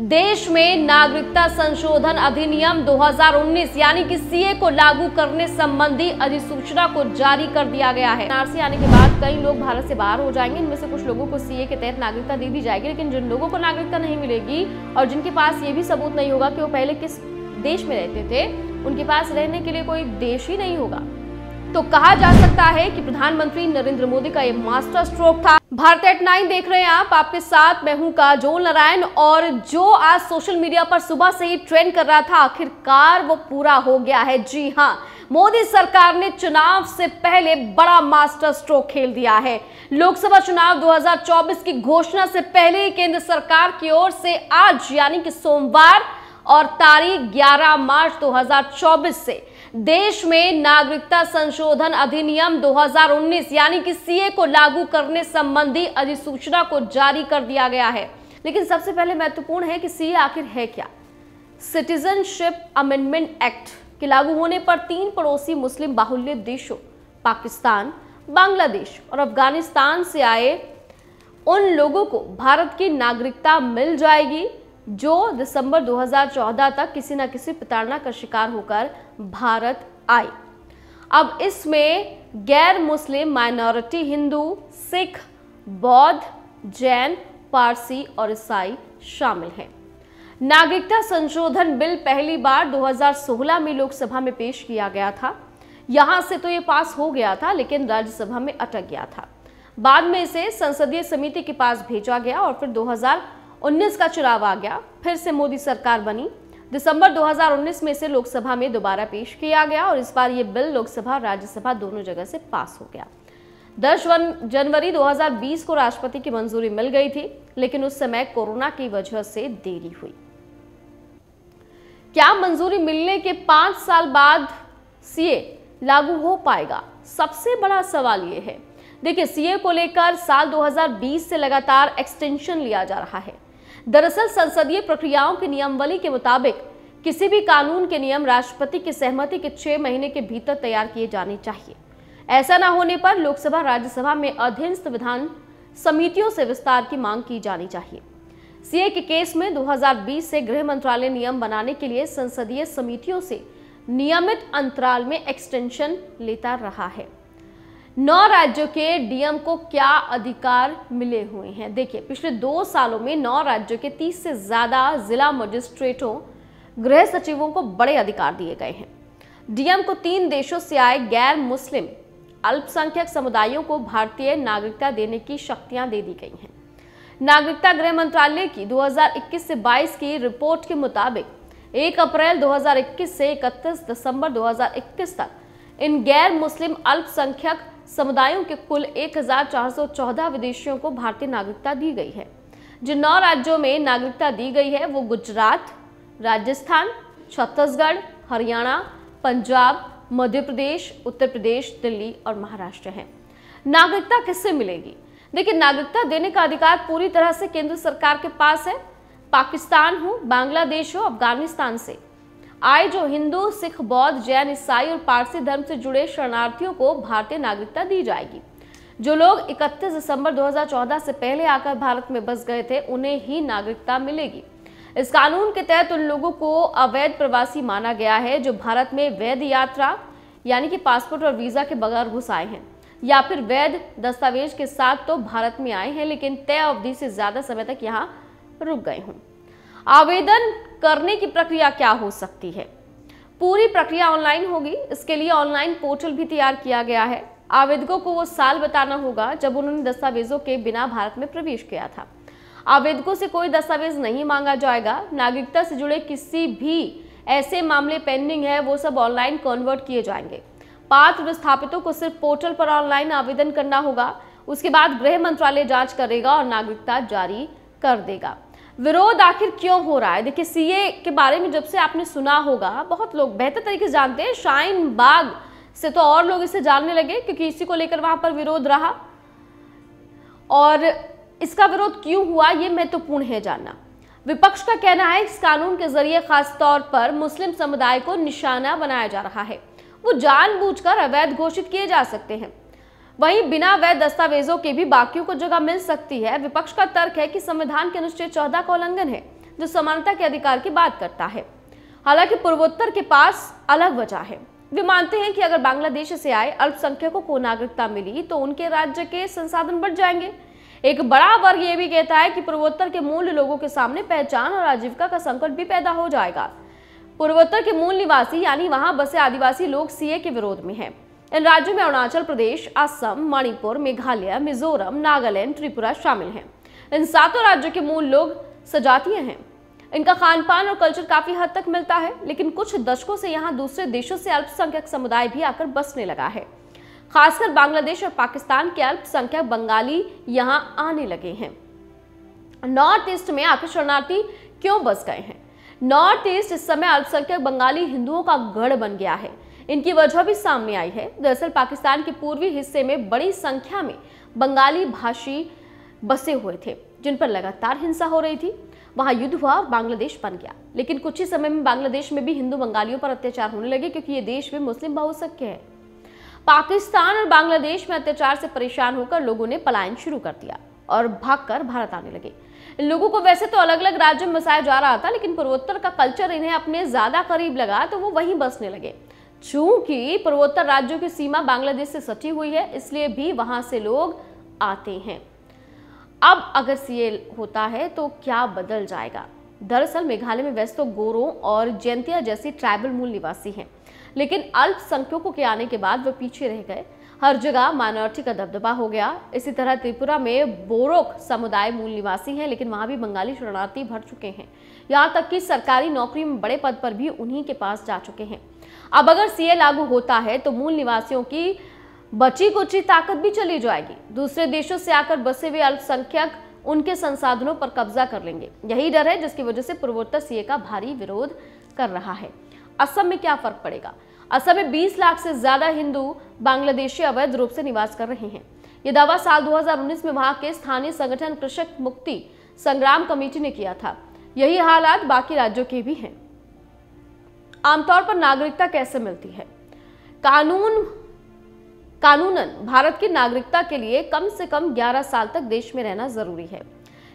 देश में नागरिकता संशोधन अधिनियम 2019 यानी कि सीए को लागू करने संबंधी अधिसूचना को जारी कर दिया गया है एनआरसी आने के बाद कई लोग भारत से बाहर हो जाएंगे इनमें से कुछ लोगों को सीए के तहत नागरिकता दे दी जाएगी लेकिन जिन लोगों को नागरिकता नहीं मिलेगी और जिनके पास ये भी सबूत नहीं होगा कि वो पहले किस देश में रहते थे उनके पास रहने के लिए कोई देश ही नहीं होगा तो कहा जा सकता है कि प्रधानमंत्री नरेंद्र मोदी का ये मास्टर स्ट्रोक था भारत एट नाइन देख रहे हैं आप आपके साथ मैं हूं काजोल नारायण और जो आज सोशल मीडिया पर सुबह से ही ट्रेंड कर रहा था आखिरकार वो पूरा हो गया है जी हां मोदी सरकार ने चुनाव से पहले बड़ा मास्टर स्ट्रोक खेल दिया है लोकसभा चुनाव 2024 की घोषणा से पहले ही केंद्र सरकार की ओर से आज यानी कि सोमवार और तारीख ग्यारह मार्च दो से देश में नागरिकता संशोधन अधिनियम 2019 यानी कि सीए को लागू करने संबंधी अधिसूचना को जारी कर दिया गया है लेकिन सबसे पहले महत्वपूर्ण है कि सीए आखिर है क्या सिटीजनशिप अमेंडमेंट एक्ट के लागू होने पर तीन पड़ोसी मुस्लिम बाहुल्य देशों पाकिस्तान बांग्लादेश और अफगानिस्तान से आए उन लोगों को भारत की नागरिकता मिल जाएगी जो दिसंबर 2014 तक किसी न किसी प्रताड़ना का शिकार होकर भारत आई अब इसमें गैर मुस्लिम माइनॉरिटी हिंदू सिख बौद्ध जैन पारसी और ईसाई शामिल हैं नागरिकता संशोधन बिल पहली बार 2016 में लोकसभा में पेश किया गया था यहां से तो ये पास हो गया था लेकिन राज्यसभा में अटक गया था बाद में इसे संसदीय समिति के पास भेजा गया और फिर 2019 का चुनाव आ गया फिर से मोदी सरकार बनी दिसंबर 2019 में इसे लोकसभा में दोबारा पेश किया गया और इस बार ये बिल लोकसभा राज्यसभा दोनों जगह से पास हो गया दस जनवरी 2020 को राष्ट्रपति की मंजूरी मिल गई थी लेकिन उस समय कोरोना की वजह से देरी हुई क्या मंजूरी मिलने के पांच साल बाद सीए लागू हो पाएगा सबसे बड़ा सवाल यह है देखिए सीए को लेकर साल 2020 से लगातार एक्सटेंशन लिया जा रहा है दरअसल संसदीय प्रक्रियाओं की नियमवली के मुताबिक किसी भी कानून के नियम राष्ट्रपति की सहमति के छह महीने के भीतर तैयार किए जाने चाहिए ऐसा न होने पर लोकसभा राज्यसभा में अधीनस्थ विधान समितियों से विस्तार की मांग की जानी चाहिए सीए के केस में 2020 से गृह मंत्रालय नियम बनाने के लिए संसदीय समितियों से नियमित अंतराल में एक्सटेंशन लेता रहा है नौ राज्यों के डीएम को क्या अधिकार मिले हुए हैं देखिए पिछले दो सालों में नौ राज्यों के तीस से ज़्यादा जिला मजिस्ट्रेटों गृह सचिवों को बड़े अधिकार दिए गए हैं डीएम को तीन देशों से आए गैर मुस्लिम अल्पसंख्यक समुदायों को भारतीय नागरिकता देने की शक्तियां दे दी गई हैं नागरिकता गृह मंत्रालय की 2021 से 22 की रिपोर्ट के मुताबिक 1 अप्रैल 2021 से 31 दिसंबर 2021 तक इन गैर मुस्लिम अल्पसंख्यक समुदायों के कुल 1414 विदेशियों को भारतीय नागरिकता दी गई है जिन नौ राज्यों में नागरिकता दी गई है वो गुजरात राजस्थान छत्तीसगढ़ हरियाणा पंजाब मध्य प्रदेश उत्तर प्रदेश दिल्ली और महाराष्ट्र हैं नागरिकता किससे मिलेगी देखिए नागरिकता देने का अधिकार पूरी तरह से केंद्र सरकार के पास है पाकिस्तान हो बांग्लादेश हो अफगानिस्तान से आए जो हिंदू सिख बौद्ध जैन ईसाई और पारसी धर्म से जुड़े शरणार्थियों को भारतीय नागरिकता दी जाएगी जो लोग 31 दिसंबर 2014 से पहले आकर भारत में बस गए थे उन्हें ही नागरिकता मिलेगी इस कानून के तहत उन लोगों को अवैध प्रवासी माना गया है जो भारत में वैध यात्रा यानी कि पासपोर्ट और वीज़ा के बगैर घुस आए हैं या फिर वैध दस्तावेज के साथ तो भारत में आए हैं लेकिन तय अवधि से ज़्यादा समय तक यहाँ रुक गए हों आवेदन करने की प्रक्रिया क्या हो सकती है पूरी प्रक्रिया ऑनलाइन होगी इसके लिए ऑनलाइन पोर्टल भी तैयार किया गया है आवेदकों को वो साल बताना होगा जब उन्होंने दस्तावेजों के बिना भारत में प्रवेश किया था आवेदकों से कोई दस्तावेज नहीं मांगा जाएगा नागरिकता से जुड़े किसी भी ऐसे मामले पेंडिंग है वो सब ऑनलाइन कन्वर्ट किए जाएंगे पात्र विस्थापितों को सिर्फ पोर्टल पर ऑनलाइन आवेदन करना होगा उसके बाद गृह मंत्रालय जांच करेगा और नागरिकता जारी कर देगा विरोध आखिर क्यों हो रहा है देखिए सीए के बारे में जब से आपने सुना होगा बहुत लोग बेहतर तरीके से जानते हैं शाइन बाग से तो और लोग इसे जानने लगे क्योंकि इसी को लेकर वहां पर विरोध रहा और इसका विरोध क्यों हुआ ये महत्वपूर्ण है जानना विपक्ष का कहना है इस कानून के जरिए खासतौर पर मुस्लिम समुदाय को निशाना बनाया जा रहा है वो जानबूझकर अवैध घोषित किए जा सकते हैं वहीं बिना वैध दस्तावेजों के भी बाकियों को जगह मिल सकती है विपक्ष का तर्क है कि संविधान के अनुच्छेद चौदह का उल्लंघन है जो समानता के अधिकार की बात करता है हालांकि पूर्वोत्तर के पास अलग वजह है वे मानते हैं कि अगर बांग्लादेश से आए अल्पसंख्यकों को नागरिकता मिली तो उनके राज्य के संसाधन बढ़ जाएंगे एक बड़ा वर्ग ये भी कहता है कि पूर्वोत्तर के मूल लोगों के सामने पहचान और आजीविका का संकट भी पैदा हो जाएगा पूर्वोत्तर के मूल निवासी यानी वहां बसे आदिवासी लोग सीए के विरोध में हैं इन राज्यों में अरुणाचल प्रदेश असम मणिपुर मेघालय मिजोरम नागालैंड त्रिपुरा शामिल हैं इन सातों राज्यों के मूल लोग सजातीय हैं इनका खान पान और कल्चर काफी हद तक मिलता है लेकिन कुछ दशकों से यहाँ दूसरे देशों से अल्पसंख्यक समुदाय भी आकर बसने लगा है खासकर बांग्लादेश और पाकिस्तान के अल्पसंख्यक बंगाली यहाँ आने लगे हैं नॉर्थ ईस्ट में आखिर शरणार्थी क्यों बस गए हैं नॉर्थ ईस्ट इस समय अल्पसंख्यक बंगाली हिंदुओं का गढ़ बन गया है इनकी वजह भी सामने आई है दरअसल पाकिस्तान के पूर्वी हिस्से में बड़ी संख्या में बंगाली भाषी बसे हुए थे जिन पर लगातार हिंसा हो रही थी वहां युद्ध हुआ और बांग्लादेश बन गया लेकिन कुछ ही समय में बांग्लादेश में भी हिंदू बंगालियों पर अत्याचार होने लगे क्योंकि ये देश में मुस्लिम बहुसंख्य है पाकिस्तान और बांग्लादेश में अत्याचार से परेशान होकर लोगों ने पलायन शुरू कर दिया और भागकर भारत आने लगे लोगों को वैसे तो अलग अलग राज्यों में बसाया जा रहा था लेकिन पूर्वोत्तर का कल्चर इन्हें अपने ज्यादा करीब लगा तो वो वहीं बसने लगे चूंकि पूर्वोत्तर राज्यों की सीमा बांग्लादेश से सटी हुई है इसलिए भी वहां से लोग आते हैं अब अगर सीए होता है तो क्या बदल जाएगा दरअसल मेघालय में वैसे तो गोरों और जयंतिया जैसी ट्राइबल मूल निवासी हैं लेकिन अल्पसंख्यकों के आने के बाद वे पीछे रह गए हर जगह माइनॉरिटी का दबदबा हो गया इसी तरह त्रिपुरा में बोरोक समुदाय मूल निवासी हैं लेकिन वहां भी बंगाली शरणार्थी भर चुके हैं यहाँ तक कि सरकारी नौकरी में बड़े पद पर भी उन्हीं के पास जा चुके हैं अब अगर सीए लागू होता है तो मूल निवासियों की बची कुची ताकत भी चली जाएगी दूसरे देशों से आकर बसे हुए अल्पसंख्यक उनके संसाधनों पर कब्जा कर लेंगे यही डर है जिसकी वजह से पूर्वोत्तर सीए का भारी विरोध कर रहा है असम में क्या फर्क पड़ेगा असम में 20 लाख से ज्यादा हिंदू बांग्लादेशी अवैध रूप से निवास कर रहे हैं यह दावा साल 2019 में वहां के स्थानीय संगठन कृषक मुक्ति संग्राम कमेटी ने किया था यही हालात बाकी राज्यों के भी हैं आमतौर पर नागरिकता कैसे मिलती है कानून कानूनन भारत की नागरिकता के लिए कम से कम 11 साल तक देश में रहना जरूरी है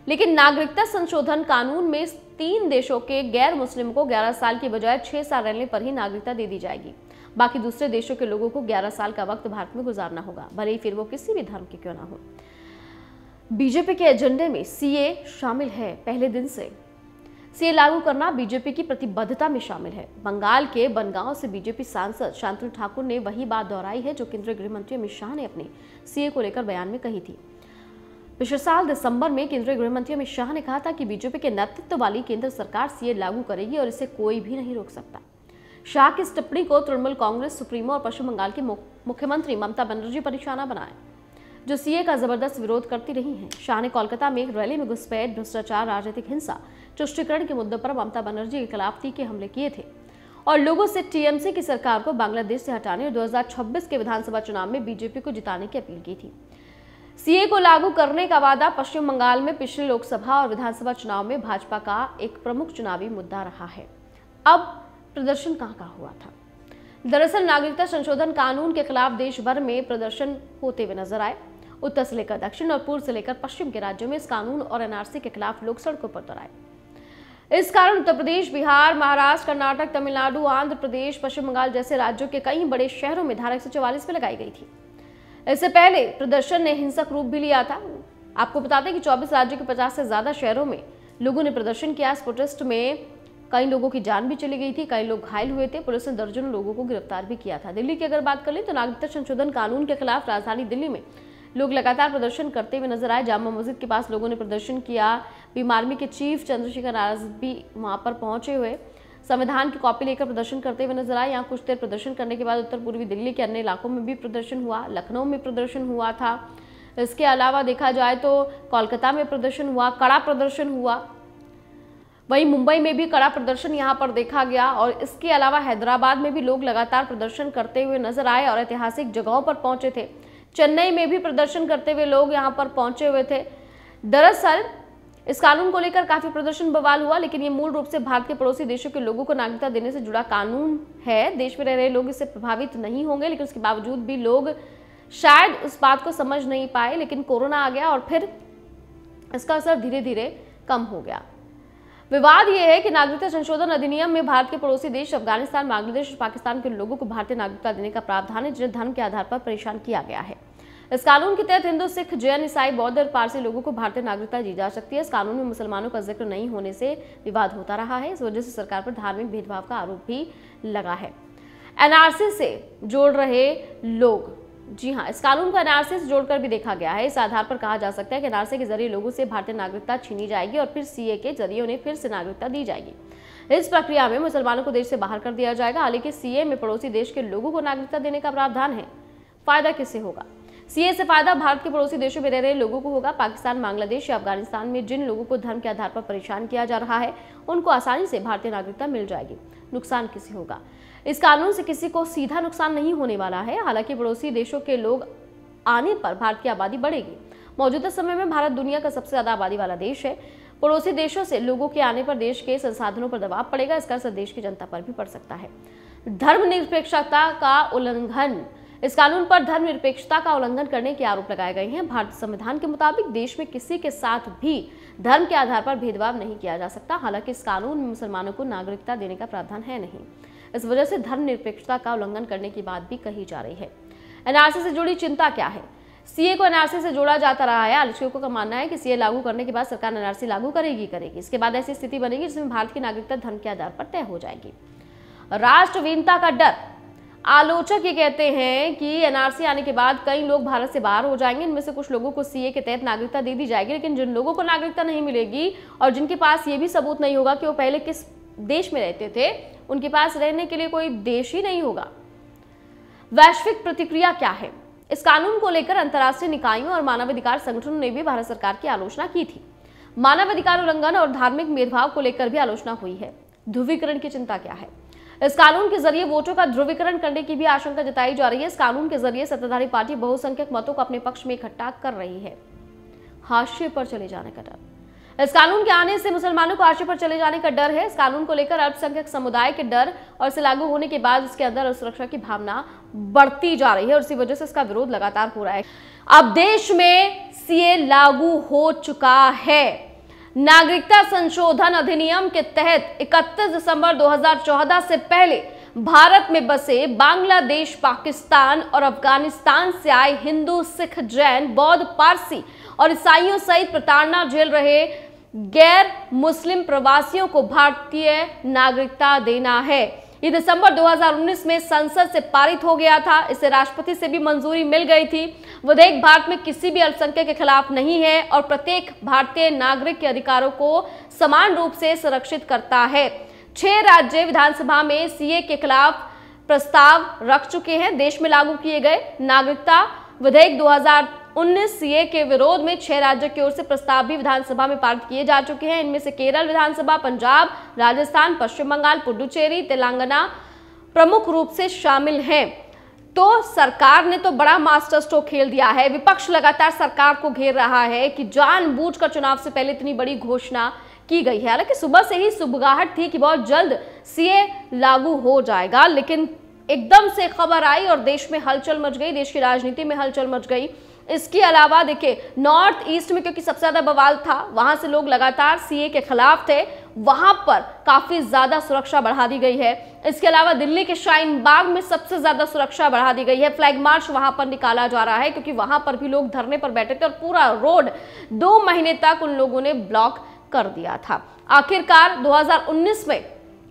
लेकिन नागरिकता संशोधन कानून में तीन देशों के गैर मुस्लिम को 11 साल की बजाय 6 साल रहने पर ही नागरिकता दे दी जाएगी बाकी दूसरे देशों के लोगों को 11 साल का वक्त भारत में गुजारना होगा भले ही फिर वो किसी भी धर्म के क्यों ना हो बीजेपी के एजेंडे में सीए शामिल है पहले दिन से से लागू करना बीजेपी की प्रतिबद्धता में शामिल है बंगाल के बनगांव से बीजेपी सांसद शांतनु ठाकुर ने वही बात दोहराई है जो केंद्रीय गृह मंत्री अमित शाह ने अपने सीए को लेकर बयान में कही थी पिछले साल दिसंबर में केंद्रीय गृह मंत्री अमित शाह ने कहा था कि बीजेपी के नेतृत्व वाली केंद्र सरकार सीए लागू करेगी और इसे कोई भी नहीं रोक सकता शाह की इस टिप्पणी को तृणमूल कांग्रेस सुप्रीमो और पश्चिम बंगाल की मुख्यमंत्री ममता बनर्जी पर निशाना बनाए जो सीए का जबरदस्त विरोध करती रही हैं शाह ने कोलकाता में एक रैली में घुसपैठ भ्रष्टाचार राजनीतिक हिंसा तुष्टिकरण के मुद्दे पर ममता बनर्जी के खिलाफ तीखे हमले किए थे और लोगों से टीएमसी की सरकार को बांग्लादेश से हटाने और 2026 के विधानसभा चुनाव में बीजेपी को जिताने की अपील की थी सीए को लागू करने का वादा पश्चिम बंगाल में पिछले लोकसभा और विधानसभा चुनाव में भाजपा का एक प्रमुख चुनावी मुद्दा रहा है अब प्रदर्शन कहाँ कहां हुआ था दरअसल नागरिकता संशोधन कानून के खिलाफ देश भर में प्रदर्शन होते हुए नजर आए उत्तर से लेकर दक्षिण और पूर्व से लेकर पश्चिम के राज्यों में इस कानून और एनआरसी के खिलाफ लोग सड़कों पर उतर आए इस कारण उत्तर प्रदेश बिहार महाराष्ट्र कर्नाटक तमिलनाडु आंध्र प्रदेश पश्चिम बंगाल जैसे राज्यों के कई बड़े शहरों में धारा एक में लगाई गई थी इससे पहले प्रदर्शन ने हिंसक रूप भी लिया था आपको बता दें कि 24 राज्यों के 50 से ज़्यादा शहरों में लोगों ने प्रदर्शन किया इस प्रोटेस्ट में कई लोगों की जान भी चली गई थी कई लोग घायल हुए थे पुलिस ने दर्जनों लोगों को गिरफ्तार भी किया था दिल्ली की अगर बात कर ले तो नागरिकता संशोधन कानून के खिलाफ राजधानी दिल्ली में लोग लगातार प्रदर्शन करते हुए नजर आए जामा मस्जिद के पास लोगों ने प्रदर्शन किया भीम आर्मी के चीफ चंद्रशेखर आज भी वहाँ पर पहुंचे हुए संविधान की कॉपी लेकर प्रदर्शन करते हुए नजर आए यहाँ कुछ देर प्रदर्शन करने के बाद उत्तर पूर्वी दिल्ली के अन्य इलाकों में भी प्रदर्शन हुआ लखनऊ में प्रदर्शन हुआ था इसके अलावा देखा जाए तो कोलकाता में प्रदर्शन हुआ कड़ा प्रदर्शन हुआ वहीं मुंबई में भी कड़ा प्रदर्शन यहाँ पर देखा गया और इसके अलावा हैदराबाद में भी लोग लगातार प्रदर्शन करते हुए नजर आए और ऐतिहासिक जगहों पर पहुंचे थे चेन्नई में भी प्रदर्शन करते हुए लोग यहाँ पर पहुंचे हुए थे दरअसल इस कानून को लेकर काफी प्रदर्शन बवाल हुआ लेकिन ये मूल रूप से भारत के पड़ोसी देशों के लोगों को नागरिकता देने से जुड़ा कानून है देश में रह रहे लोग इससे प्रभावित नहीं होंगे लेकिन उसके बावजूद भी लोग शायद उस बात को समझ नहीं पाए लेकिन कोरोना आ गया और फिर इसका असर धीरे धीरे कम हो गया विवाद ये है कि नागरिकता संशोधन अधिनियम में भारत के पड़ोसी देश अफगानिस्तान बांग्लादेश और पाकिस्तान के लोगों को भारतीय नागरिकता देने का प्रावधान है जिन्हें धर्म के आधार पर परेशान किया गया है इस कानून के तहत हिंदू सिख जैन ईसाई बौद्ध और पारसी लोगों को भारतीय नागरिकता दी जा सकती है इस कानून में मुसलमानों का जिक्र नहीं होने से विवाद होता रहा है इस वजह से सरकार पर धार्मिक भेदभाव का आरोप भी लगा है एनआरसी से जोड़ रहे लोग जी हाँ इस कानून को एनआरसी से जोड़कर भी देखा गया है इस आधार पर कहा जा सकता है कि एनआरसी के जरिए लोगों से भारतीय नागरिकता छीनी जाएगी और फिर सीए के जरिए उन्हें फिर से नागरिकता दी जाएगी इस प्रक्रिया में मुसलमानों को देश से बाहर कर दिया जाएगा हालांकि सीए में पड़ोसी देश के लोगों को नागरिकता देने का प्रावधान है फायदा किससे होगा सीए से फायदा भारत के पड़ोसी देशों में रह रहे लोगों को होगा पाकिस्तान बांग्लादेश या अफगानिस्तान में जिन लोगों को धर्म के आधार पर परेशान किया जा रहा है उनको आसानी से भारतीय नागरिकता मिल जाएगी नुकसान किसे होगा इस कानून से किसी को सीधा नुकसान नहीं होने वाला है हालांकि पड़ोसी देशों के लोग आने पर भारत की आबादी बढ़ेगी मौजूदा समय में भारत दुनिया का सबसे ज़्यादा आबादी वाला देश है पड़ोसी देशों से लोगों के आने पर देश के संसाधनों पर दबाव पड़ेगा इसका असर देश की जनता पर भी पड़ सकता है धर्मनिरपेक्षता का उल्लंघन इस कानून पर धर्मनिरपेक्षता का उल्लंघन करने के आरोप लगाए गए हैं भारतीय संविधान के मुताबिक देश में किसी के साथ भी धर्म के आधार पर भेदभाव नहीं किया जा सकता हालांकि इस कानून में मुसलमानों को नागरिकता देने का प्रावधान है नहीं इस वजह से धर्मनिरपेक्षता का उल्लंघन करने की बात भी कही जा रही है एनआरसी से जुड़ी चिंता क्या है सीए को एनआरसी से जोड़ा जाता रहा है आलोचकों का मानना है कि सीए लागू करने के बाद सरकार एनआरसी लागू करेगी करेगी इसके बाद ऐसी स्थिति बनेगी जिसमें भारत की नागरिकता धर्म के आधार पर तय हो जाएगी राष्ट्रवीनता का डर आलोचक ये कहते हैं कि एनआरसी आने के बाद कई लोग भारत से बाहर हो जाएंगे इनमें से कुछ लोगों को सीए के तहत नागरिकता दे दी जाएगी लेकिन जिन लोगों को नागरिकता नहीं मिलेगी और जिनके पास ये भी सबूत नहीं होगा कि वो पहले किस देश में रहते थे उनके पास रहने के लिए कोई देश ही नहीं होगा वैश्विक प्रतिक्रिया क्या है इस कानून को लेकर अंतर्राष्ट्रीय निकायों और मानवाधिकार संगठनों ने भी भारत सरकार की आलोचना की थी मानवाधिकार उल्लंघन और धार्मिक भेदभाव को लेकर भी आलोचना हुई है ध्रुवीकरण की चिंता क्या है इस कानून के जरिए वोटों का ध्रुवीकरण करने की भी आशंका जताई जा रही है इस कानून के जरिए सत्ताधारी पार्टी बहुसंख्यक मतों को अपने पक्ष में इकट्ठा कर रही है हाशिए पर चले जाने का डर इस कानून के आने से मुसलमानों को आशे पर चले जाने का डर है इस कानून को लेकर अल्पसंख्यक समुदाय के डर और इसे लागू होने के बाद उसके अंदर असुरक्षा की भावना बढ़ती जा रही है और इसी वजह से इसका विरोध लगातार हो रहा है अब देश में सीए लागू हो चुका है नागरिकता संशोधन अधिनियम के तहत 31 दिसंबर 2014 से पहले भारत में बसे बांग्लादेश पाकिस्तान और अफगानिस्तान से आए हिंदू सिख जैन बौद्ध पारसी और ईसाइयों सहित प्रताड़ना झेल रहे गैर मुस्लिम प्रवासियों को भारतीय नागरिकता देना है ये दिसंबर 2019 में संसद से पारित हो गया था इसे राष्ट्रपति से भी मंजूरी मिल गई थी विधेयक भारत में किसी भी अल्पसंख्यक के खिलाफ नहीं है और प्रत्येक भारतीय नागरिक के अधिकारों को समान रूप से सुरक्षित करता है छह राज्य विधानसभा में सीए के खिलाफ प्रस्ताव रख चुके हैं देश में लागू किए गए नागरिकता विधेयक उन्नीस सीए के विरोध में छह राज्य की ओर से प्रस्ताव भी विधानसभा में पारित किए जा चुके हैं इनमें से केरल विधानसभा पंजाब राजस्थान पश्चिम बंगाल पुडुचेरी तेलंगाना प्रमुख रूप से शामिल हैं तो सरकार ने तो बड़ा मास्टर स्ट्रोक खेल दिया है विपक्ष लगातार सरकार को घेर रहा है कि जान चुनाव से पहले इतनी बड़ी घोषणा की गई है हालांकि सुबह से ही सुबगाहट थी कि बहुत जल्द सीए लागू हो जाएगा लेकिन एकदम से खबर आई और देश में हलचल मच गई देश की राजनीति में हलचल मच गई इसके अलावा देखिए नॉर्थ ईस्ट में क्योंकि सबसे ज़्यादा बवाल था वहां से लोग लगातार सीए के खिलाफ थे वहां पर काफ़ी ज़्यादा सुरक्षा बढ़ा दी गई है इसके अलावा दिल्ली के शाइन बाग में सबसे ज़्यादा सुरक्षा बढ़ा दी गई है फ्लैग मार्च वहां पर निकाला जा रहा है क्योंकि वहां पर भी लोग धरने पर बैठे थे और पूरा रोड दो महीने तक उन लोगों ने ब्लॉक कर दिया था आखिरकार दो में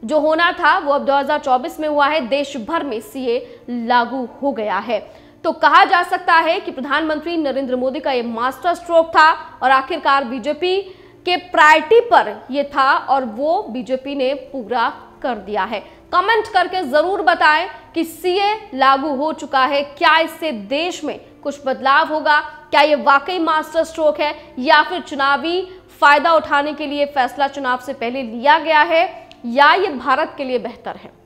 जो होना था वो अब 2024 में हुआ है देश भर में सीए लागू हो गया है तो कहा जा सकता है कि प्रधानमंत्री नरेंद्र मोदी का ये मास्टर स्ट्रोक था और आखिरकार बीजेपी के प्रायरिटी पर ये था और वो बीजेपी ने पूरा कर दिया है कमेंट करके जरूर बताएं कि सीए लागू हो चुका है क्या इससे देश में कुछ बदलाव होगा क्या ये वाकई मास्टर स्ट्रोक है या फिर चुनावी फायदा उठाने के लिए फैसला चुनाव से पहले लिया गया है या ये भारत के लिए बेहतर है